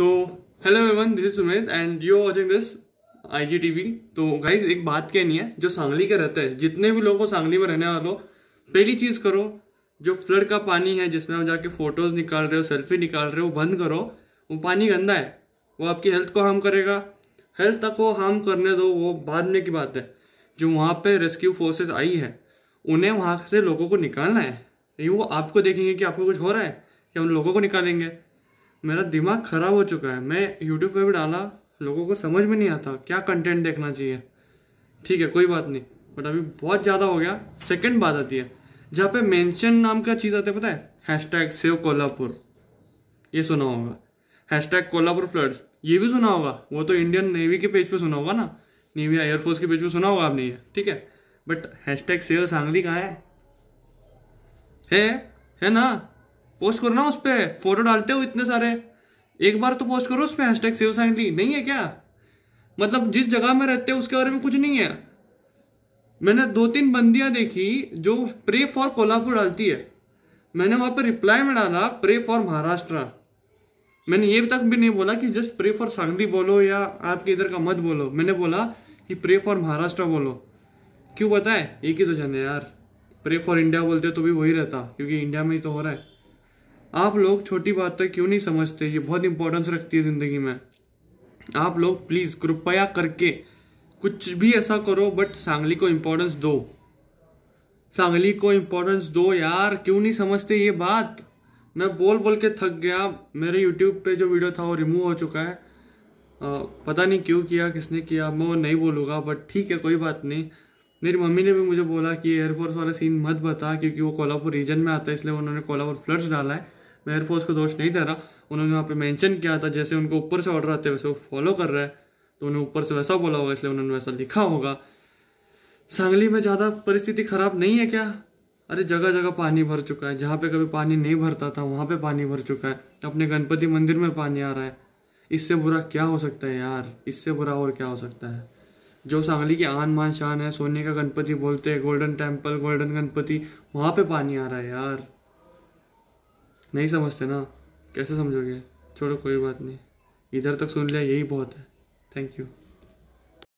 तो hello everyone this is Sumit and you watching this I G T V तो guys एक बात कहनी है जो सांगली के रहते हैं जितने भी लोग हो सांगली में रहने वालों पहली चीज़ करो जो फ्लड का पानी है जिसमें आप जाके फोटोज़ निकाल रहे हो सेल्फी निकाल रहे हो बंद करो वो पानी गंदा है वो आपकी हेल्थ को हार्म करेगा हेल्थ तक वो हार्म करने दो वो बाद में की बात है जो वहाँ पे रेस्क्यू फोर्सेस आई है उन्हें वहाँ से लोगों को निकालना है नहीं वो आपको देखेंगे कि आपको कुछ हो रहा है कि हम लोगों को निकालेंगे मेरा दिमाग ख़राब हो चुका है मैं यूट्यूब पर भी डाला लोगों को समझ में नहीं आता क्या कंटेंट देखना चाहिए ठीक है कोई बात नहीं बट अभी बहुत ज़्यादा हो गया सेकेंड बात आती है जहाँ पे मेंशन नाम का चीज़ आती है पता है हैश टैग सेव कोल्हापुर ये सुना होगा हैश टैग कोल्हापुर फ्लड्स ये भी सुना होगा वो तो इंडियन नेवी के पेज पे सुना होगा ना नेवी एयरफोर्स के पेज पे सुना होगा आपने ये ठीक है but hashtag save Sangli कहाँ है? है है ना पोस्ट करो ना उस पर फोटो डालते हो इतने सारे एक बार तो पोस्ट करो उस पर हैश टैग सेव साइंटली नहीं है क्या मतलब जिस जगह में रहते हो उसके बारे में कुछ नहीं है मैंने दो तीन बंदियां देखी जो प्रे फॉर कोल्हापुर डालती है मैंने वहां पर रिप्लाई में डाला प्रे फॉर महाराष्ट्र मैंने ये तक भी नहीं बोला कि जस्ट प्रे फॉर सांगली बोलो या आपके इधर का मत बोलो मैंने बोला कि प्रे फॉर महाराष्ट्र बोलो क्यों बताए एक ही तो जाने यार प्रे फॉर इंडिया बोलते तो भी वही रहता क्योंकि इंडिया में ही तो हो रहा है आप लोग छोटी बातें तो क्यों नहीं समझते ये बहुत इंपॉर्टेंस रखती है ज़िंदगी में आप लोग प्लीज़ कृपया करके कुछ भी ऐसा करो बट सांगली को इम्पोर्टेंस दो सांगली को इम्पोर्टेंस दो यार क्यों नहीं समझते ये बात मैं बोल बोल के थक गया मेरे यूट्यूब पे जो वीडियो था वो रिमूव हो चुका है आ, पता नहीं क्यों किया किसने किया मैं वो नहीं बोलूँगा बट ठीक है कोई बात नहीं मेरी मम्मी ने भी मुझे बोला कि एयरफोर्स वाला सीन मत बता क्योंकि वो कोल्हापुर रीजन में आता है इसलिए उन्होंने कोल्हापुर फ्लड्स डाला है मैं एयरफोर्स को दोष नहीं दे रहा उन्होंने वहाँ पे मेंशन किया था जैसे उनको ऊपर से ऑर्डर आते वैसे वो फॉलो कर रहा है तो उन्हें ऊपर से वैसा बोला होगा इसलिए उन्होंने वैसा लिखा होगा सांगली में ज़्यादा परिस्थिति खराब नहीं है क्या अरे जगह जगह पानी भर चुका है जहाँ पे कभी पानी नहीं भरता था वहाँ पे पानी भर चुका है अपने गणपति मंदिर में पानी आ रहा है इससे बुरा क्या हो सकता है यार इससे बुरा और क्या हो सकता है जो सांगली की आन मान शान है सोने का गणपति बोलते हैं गोल्डन टेम्पल गोल्डन गणपति वहाँ पे पानी आ रहा है यार नहीं समझते ना कैसे समझोगे छोड़ो कोई बात नहीं इधर तक सुन लिया यही बहुत है थैंक यू